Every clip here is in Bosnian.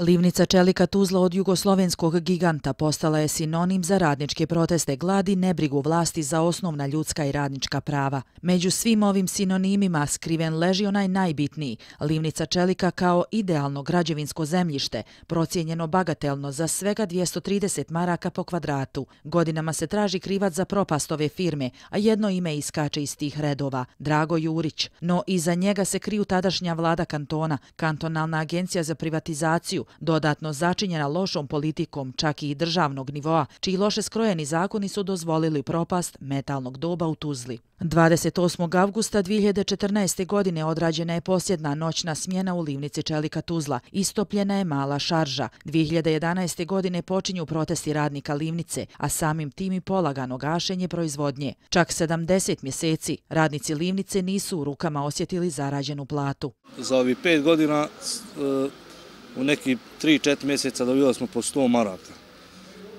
Livnica čelika Tuzla od jugoslovenskog giganta postala je sinonim za radničke proteste gladi nebrigu vlasti za osnovna ljudska i radnička prava. Među svim ovim sinonimima skriven leži onaj najbitniji, Livnica čelika kao idealno građevinsko zemljište, procijenjeno bagatelno za svega 230 maraka po kvadratu. Godinama se traži krivat za propast ove firme, a jedno ime iskače iz tih redova, Drago Jurić. No iza njega se kriju tadašnja vlada kantona, kantonalna agencija za privatizaciju, dodatno začinjena lošom politikom čak i državnog nivoa, čiji loše skrojeni zakoni su dozvolili propast metalnog doba u Tuzli. 28. augusta 2014. godine odrađena je posjedna noćna smjena u livnici Čelika Tuzla. Istopljena je mala šarža. 2011. godine počinju protesti radnika livnice, a samim tim i polagano gašenje proizvodnje. Čak 70 mjeseci radnici livnice nisu u rukama osjetili zarađenu platu. Za ovih pet godina e, u neki 3-4 mjeseca dobila smo po 100 maraka.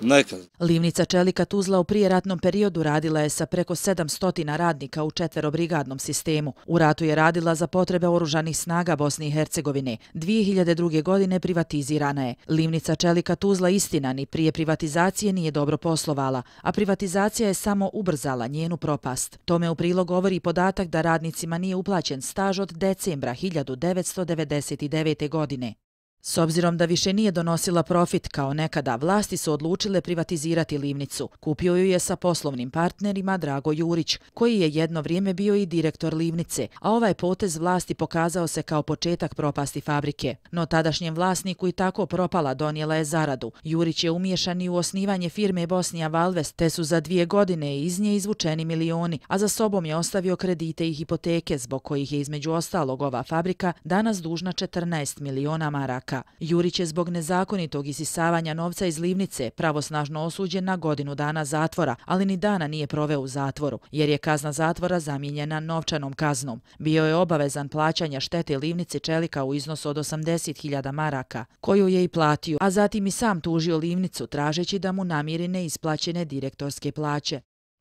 Nekad. Livnica Čelika Tuzla u prijeratnom periodu radila je sa preko 700 radnika u četverobrigadnom sistemu. U ratu je radila za potrebe oružanih snaga Bosne i Hercegovine. 2002. godine privatizirana je. Livnica Čelika Tuzla istina ni prije privatizacije nije dobro poslovala, a privatizacija je samo ubrzala njenu propast. Tome u prilog govori podatak da radnicima nije uplaćen staž od decembra 1999. godine. S obzirom da više nije donosila profit kao nekada, vlasti su odlučile privatizirati Livnicu. Kupio ju je sa poslovnim partnerima Drago Jurić, koji je jedno vrijeme bio i direktor Livnice, a ovaj potez vlasti pokazao se kao početak propasti fabrike. No tadašnjem vlasniku i tako propala donijela je zaradu. Jurić je umješan i u osnivanje firme Bosnija Valves, te su za dvije godine iz nje izvučeni milioni, a za sobom je ostavio kredite i hipoteke, zbog kojih je između ostalog ova fabrika danas dužna 14 miliona maraka. Novaka. Jurić je zbog nezakonitog isisavanja novca iz Livnice pravosnažno osuđen na godinu dana zatvora, ali ni dana nije proveo u zatvoru, jer je kazna zatvora zamijenjena novčanom kaznom. Bio je obavezan plaćanja štete Livnice Čelika u iznosu od 80.000 maraka, koju je i platio, a zatim i sam tužio Livnicu tražeći da mu namiri isplaćene direktorske plaće.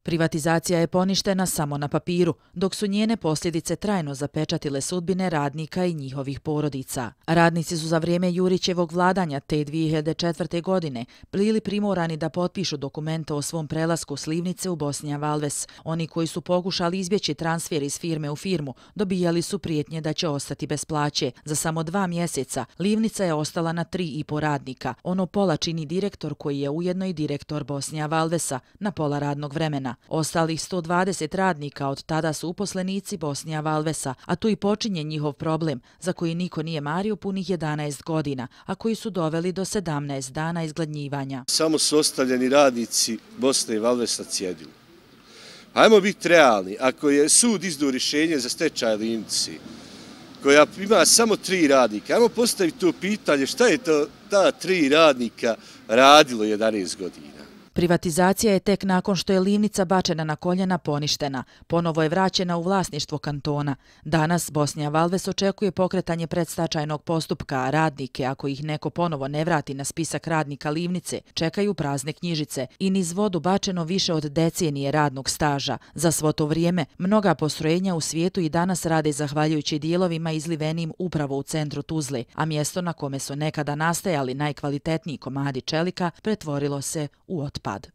Privatizacija je poništena samo na papiru, dok su njene posljedice trajno zapečatile sudbine radnika i njihovih porodica. Radnici su za vrijeme Jurićevog vladanja te 2004. godine bili primorani da potpišu dokumenta o svom prelasku s Livnice u Bosnija Valves. Oni koji su pokušali izbjeći transfer iz firme u firmu dobijali su prijetnje da će ostati bez plaće. Za samo dva mjeseca Livnica je ostala na tri i po radnika. Ono pola čini direktor koji je ujedno i direktor Bosnija Valvesa na pola radnog vremena. Ostalih 120 radnika od tada su uposlenici Bosnija Valvesa, a tu i počinje njihov problem, za koji niko nije mario punih 11 godina, a koji su doveli do 17 dana izgladnjivanja. Samo su ostavljeni radnici Bosne i Valvesa cjedili. Hajmo biti realni, ako je sud izdu rješenje za stečaj limci, koja ima samo tri radnika, hajmo postaviti to pitanje šta je to ta tri radnika radilo 11 godina. Privatizacija je tek nakon što je Livnica bačena na koljena poništena. Ponovo je vraćena u vlasništvo kantona. Danas Bosnija Valves očekuje pokretanje predstačajnog postupka, a radnike, ako ih neko ponovo ne vrati na spisak radnika Livnice, čekaju prazne knjižice. I niz vodu bačeno više od decenije radnog staža. Za svo to vrijeme, mnoga postrojenja u svijetu i danas rade zahvaljujući dijelovima izlivenim upravo u centru Tuzle, a mjesto na kome su nekada nastajali najkvalitetniji komadi čelika pretvorilo se u otpad. padł